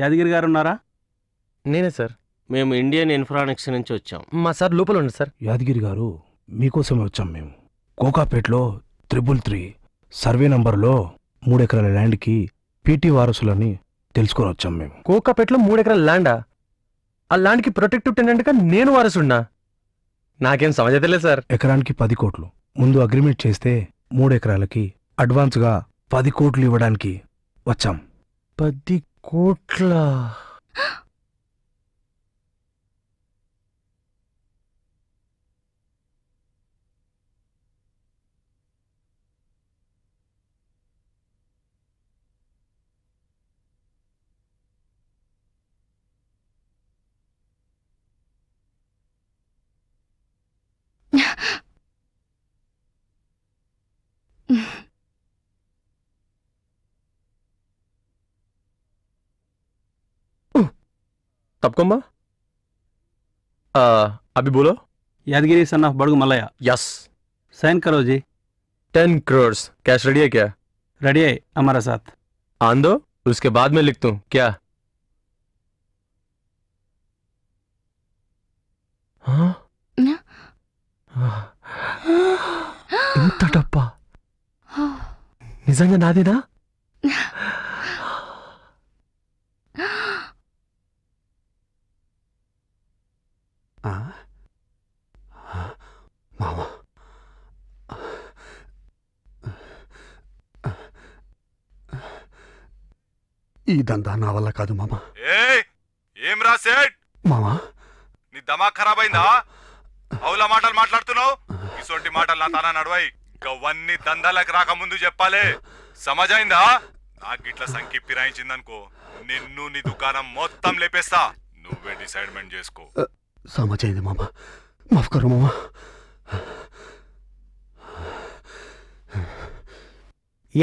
యాదగిరి గారు ఉన్నారా నేనే సార్ మేము ఇండియన్ ఇన్ఫ్రానిక్స్ నుంచి వచ్చాం మా సార్ లోపల ఉండి సార్ యాదగిరి గారు మీకోసమే వచ్చాం మేము కోకాపేట్లో త్రిబుల్ త్రీ సర్వే నంబర్లో మూడు ఎకరాల ల్యాండ్కి పీటీ వారసులని తెలుసుకొని వచ్చాం మేము కోకాపేట్లో మూడు ఎకరాల ల్యాండా ఆ ల్యాండ్కి ప్రొటెక్టివ్ గా నేను వారసుడినా నాకేం సమజతలేదు సార్ ఎకరానికి పది కోట్లు ముందు అగ్రిమెంట్ చేస్తే మూడు ఎకరాలకి అడ్వాన్స్గా పది కోట్లు ఇవ్వడానికి వచ్చాం పది Gut, claro. तब कौन తప్పకుండా अभी बोलो यादगिरी सन ऑफ बड़ग मलया यस साइन करो जी टेन करोर्स कैश रेडी है क्या रेडी है हमारा साथ आन दो उसके बाद में लिखता हूँ क्या हाँ ఇంత డబ్బా నిజంగా నాదేనా ఈ దందా నా వల్ల కాదు మామా ఏం రాసేట్ మామా నీ దమా ఖరాబ్ అయిందా అవుల మాటలు మాట్లాడుతున్నావు ఇటువంటి మాటలు నా తానా నడవాయి గవన్నీ దందాలకు రాకముందు చెప్పాలే సమజైందా నాకు ఇట్లా సంఖ్య అనుకో నిన్ను నీ దుకాణం మొత్తం లేపేస్తా నువ్వే డిసైడ్మెంట్ చేసుకో సమజైంది మామా మాఫ్ కరు మామా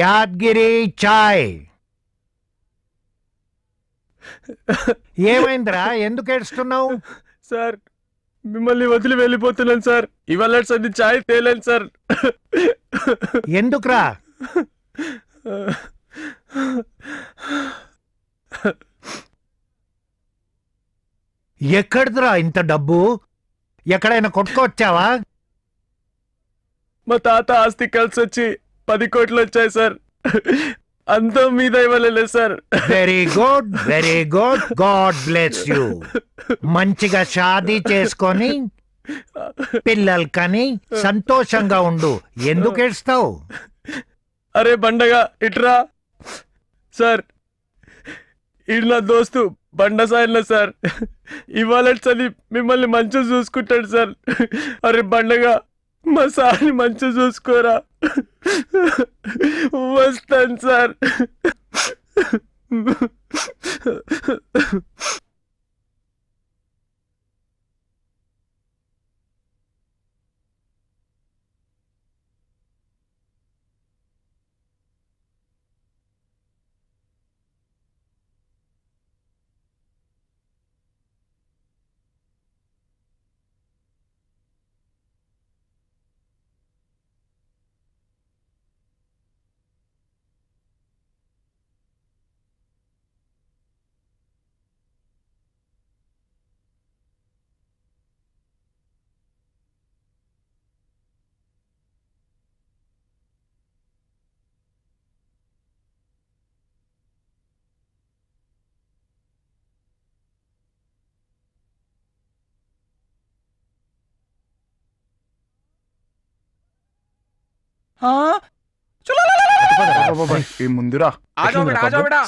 యాద్గిరి చాయ్ ఏమైందిరా ఎందుకు ఏడుస్తున్నావు సార్ మిమ్మల్ని వదిలి వెళ్ళిపోతున్నాను సార్ ఇవాళ సార్ ఛాయ్ తేలేను సార్ ఎందుకురా ఎక్కడిదిరా ఇంత డబ్బు ఎక్కడైనా కొట్టుకొచ్చావా మా తాత ఆస్తి కలిసి వచ్చి పది కోట్లు వచ్చాయి సార్ అంతం మీ దయవల్లే sir very good very good god bless you మంచిగా షాదీ చేసుకొని పిల్లలు కని సంతోషంగా ఉండు ఎందుకు ఏడుస్తావు అరే బండగా ఇట్రా సార్ ఈడు నా దోస్తు బండ సాయిలో సార్ ఇవాళ చది మిమ్మల్ని మంచిగా చూసుకుంటాడు సార్ అరే బండగా మా సార్ని మంచిగా చూసుకోరా मस्त सर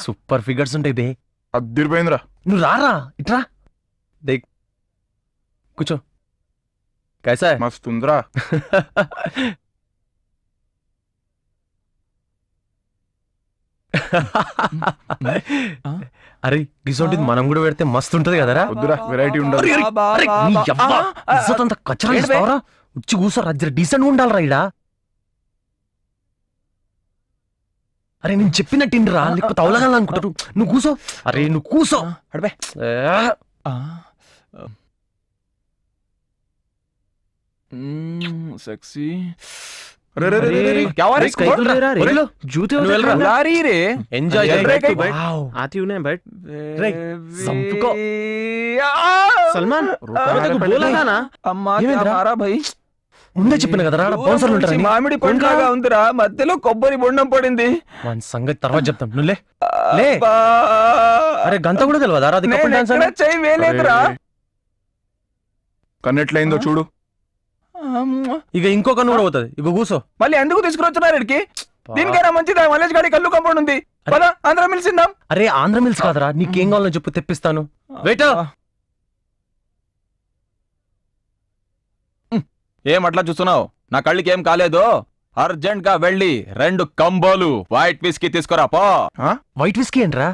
సూపర్ ఫిగర్స్ ఉంటాయి అద్దరిపోయిందిరా నువ్వు రారా ఇట్రా కూర్చో కైసా మస్తు ఉందిరా అరే డిసోంట్ ఇది మనం కూడా పెడితే మస్తు ఉంటది కదరా వెరైటీ ఉండదు ఇజ్జత్ అంత కచ్చరా ఇస్తావరా వచ్చి డీసెంట్ ఉండాలరా ఇడా అరే నేను చెప్పినట్టు రా లేకపోతే అవలగాలి అనుకుంటారు నువ్వు కూసో అరే నువ్వు కూసో అడవే సల్మాన్ ఎంజాయ్ ముందే చెప్పిన కదా బౌన్సర్ ఉంటారు మామిడి పండుగగా ఉందిరా మధ్యలో కొబ్బరి బొండం పడింది మన సంగతి తర్వాత చెప్తాం నువ్వులే లే అరే గంత కూడా తెలియదా అది డాన్స్ అంటే చెయ్యి వేలేదురా చూడు ఇక ఇంకొక కూడా పోతుంది ఇక కూసో మళ్ళీ ఎందుకు తీసుకురొచ్చున్నారు ఇక్కడికి దీనికైనా మంచిది మల్లేష్ గాడి కళ్ళు కంపౌండ్ ఉంది ఆంధ్ర మిల్స్ అరే ఆంధ్ర మిల్స్ కాదరా నీకేం కావాలో చెప్పు తెప్పిస్తాను వెయిట్ ఏమట్లా చూస్తున్నావు నా కళ్ళకి ఏం కాలేదు అర్జెంట్ గా వెళ్ళి రెండు కంబోలు వైట్ విస్కీ తీసుకురా పో వైట్ విస్కీ ఏంట్రా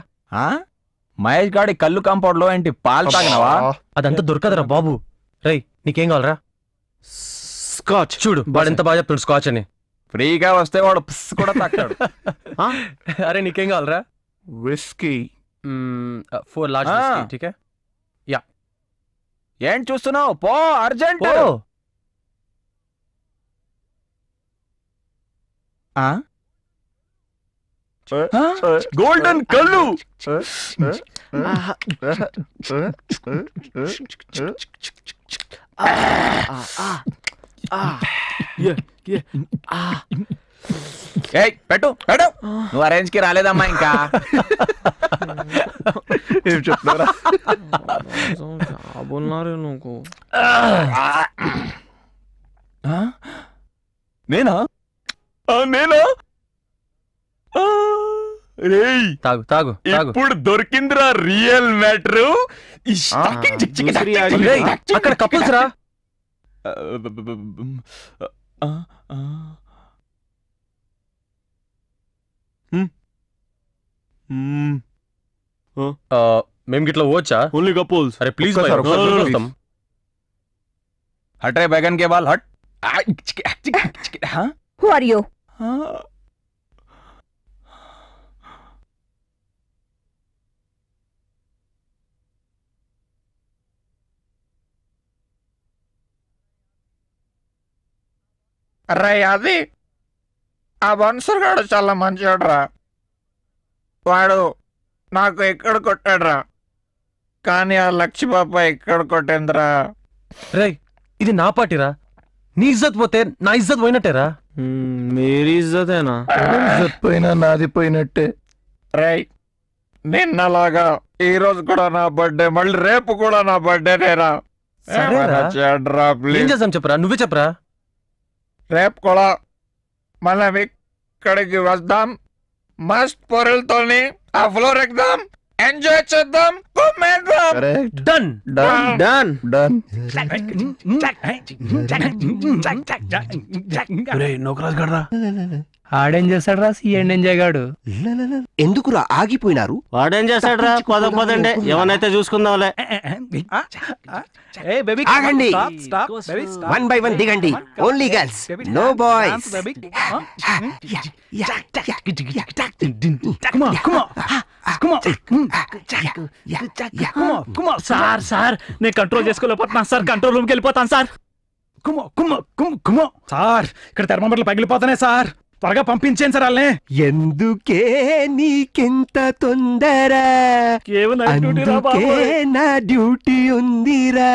మహేష్ గాడి కళ్ళు కాంపౌండ్ లో ఏంటి పాలు తాగినవా అదంతా దొరకదురా బాబు రై నీకేం కావాలరా స్కాచ్ చూడు వాడు ఎంత బాగా చెప్తున్నాడు స్కాచ్ అని ఫ్రీగా వస్తే వాడు కూడా తాగుతాడు అరే నీకేం కావాలరా విస్కీ ఫోర్ లాస్ట్ ఠీకే యా ఏం చూస్తున్నావు పో అర్జెంట్ గోల్డెన్ కళ్ళు పెట్టు పెట్టు నువ్వు అరేంజ్ కి రాలేదమ్మా ఇంకా ఏం చెప్తున్నారు నువ్వు నేనా నేనా రేయ్ తాగు తాగు తాగు ఇప్పుడు దొరికిందిరా రియల్ మ్యాటర్ ఈ షాకింగ్ జిక్ జిక్ రేయ్ అక్కడ కపుల్స్ రా మేము గిట్లా పోవచ్చా ఓన్లీ కపుల్స్ అరే ప్లీజ్ హట్ రే బగన్ కే బాల్ హట్ హూ ఆర్ యూ రే అది ఆ బన్సర్ బన్సర్గాడు చాలా రా వాడు నాకు ఎక్కడ కొట్టాడురా కానీ ఆ లక్ష్మి పాప ఎక్కడ కొట్టిందిరా రే ఇది నా పాటిరా నీ ఇజ్జత్ పోతే నా ఇజ్జత్ పోయినట్టేరా మీరు ఇజ్జత్ పోయినా నాది పోయినట్టే రై నిన్నలాగా ఈ రోజు కూడా నా బర్త్డే మళ్ళీ రేపు కూడా నా బర్త్డే నేరా చెప్పరా నువ్వే చెప్పరా రేపు కూడా మనం ఇక్కడికి వద్దాం మస్ట్ పొరలతోని ఆ ఫ్లోర్ ఎక్కుదాం ఎంజాయ్ చేద్దాం కుమ్మేద్దాం డన్ డన్ డన్ ఆడేం సీఎండ్ ఎంజాయ్ గాడు ఎందుకురా ఆగిపోయినారు వాడేం చేస్తాడరా పద పదండి ఏమనైతే చూసుకుందాంలే ఆగండి వన్ బై వన్ దిగండి ఓన్లీ గర్ల్స్ నో బాయ్స్ కుమ కుమ Come సార్ సార్ నేను కంట్రోల్ చేసుకోలేకపోతున్నా సార్ కంట్రోల్ రూమ్కి వెళ్ళిపోతాను సార్ కుమ కుమ కుమ కుమ సార్ ఇక్కడ థర్మామీటర్లు పగిలిపోతానే సార్ త్వరగా పంపించేయండి సార్ వాళ్ళని ఎందుకే నీకింత తొందర నా డ్యూటీ ఉందిరా